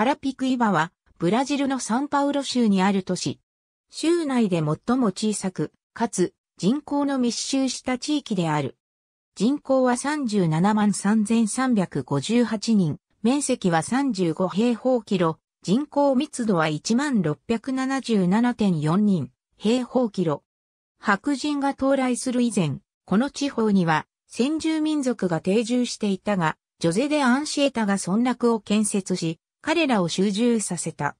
カラピクイバは、ブラジルのサンパウロ州にある都市。州内で最も小さく、かつ人口の密集した地域である。人口は37万3358人、面積は35平方キロ、人口密度は1万677.4人、平方キロ。白人が到来する以前、この地方には先住民族が定住していたが、ジョゼ・デ・アンシエタが村落を建設し、彼らを集中させた。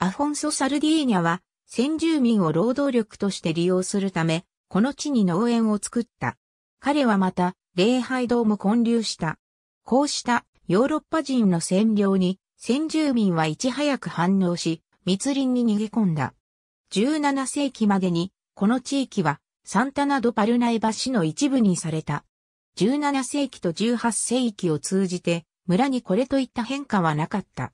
アフォンソ・サルディーニャは、先住民を労働力として利用するため、この地に農園を作った。彼はまた、礼拝堂も建立した。こうしたヨーロッパ人の占領に、先住民はいち早く反応し、密林に逃げ込んだ。17世紀までに、この地域は、サンタナ・ド・パルナイバ市の一部にされた。17世紀と18世紀を通じて、村にこれといった変化はなかった。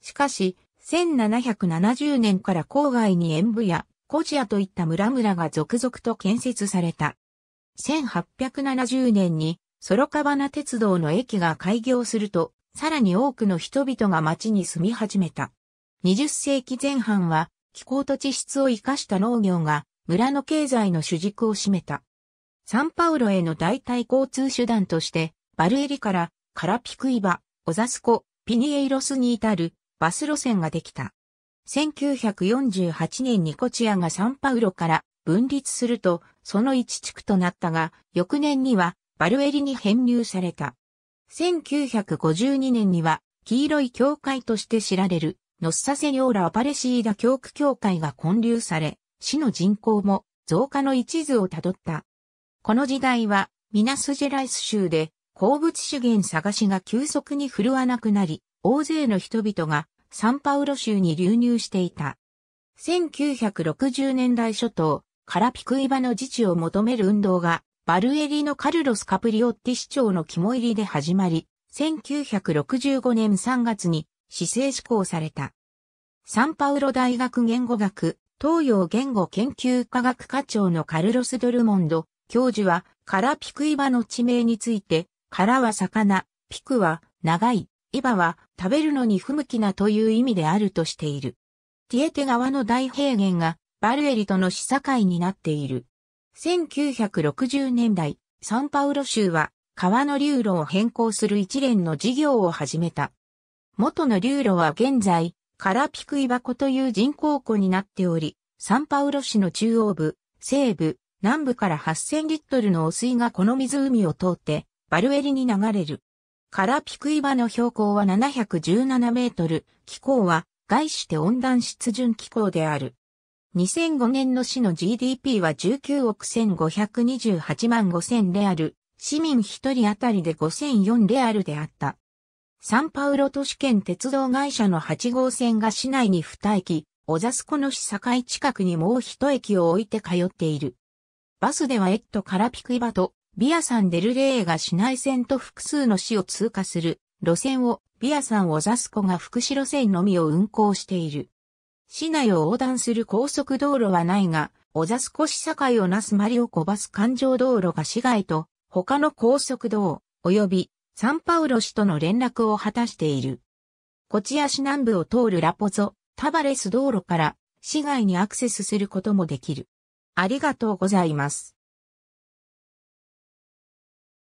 しかし、1770年から郊外に塩部やコジアといった村々が続々と建設された。1870年にソロカバナ鉄道の駅が開業すると、さらに多くの人々が町に住み始めた。20世紀前半は気候と地質を生かした農業が村の経済の主軸を占めた。サンパウロへの代替交通手段として、バルエリからカラピクイバ、オザスコ、ピニエイロスに至るバス路線ができた。1948年にコチアがサンパウロから分立すると、その一地区となったが、翌年にはバルエリに編入された。1952年には、黄色い教会として知られる、ノッサセニョーラ・アパレシーダ教区教会が建立され、市の人口も増加の一途をたどった。この時代は、ミナスジェライス州で、鉱物資源探しが急速に振るわなくなり、大勢の人々がサンパウロ州に流入していた。1960年代初頭、カラピクイバの自治を求める運動が、バルエリのカルロス・カプリオッティ市長の肝入りで始まり、1965年3月に、市政施行された。サンパウロ大学言語学、東洋言語研究科学課長のカルロス・ドルモンド教授は、カラピクイバの地名について、カラは魚、ピクは長いイバは食べるのに不向きなという意味であるとしている。ティエテ川の大平原がバルエリとの市境になっている。1960年代、サンパウロ州は川の流路を変更する一連の事業を始めた。元の流路は現在、カラピクイバコという人工湖になっており、サンパウロ市の中央部、西部、南部から8000リットルの汚水がこの湖を通って、バルエリに流れる。カラピクイバの標高は717メートル、気候は外して温暖湿潤気候である。2005年の市の GDP は19億1528万5000レアル、市民1人当たりで5004レアルであった。サンパウロ都市圏鉄道会社の8号線が市内に2駅、オザスコの市境近くにもう1駅を置いて通っている。バスではエットカラピクイバとビアサン・デル・レーが市内線と複数の市を通過する路線をビアサン・オザスコが福祉路線のみを運行している。市内を横断する高速道路はないが、オザスコ市境をなすマリオコバス環状道路が市外と他の高速道、及びサンパウロ市との連絡を果たしている。コチア市南部を通るラポゾ、タバレス道路から市外にアクセスすることもできる。ありがとうございます。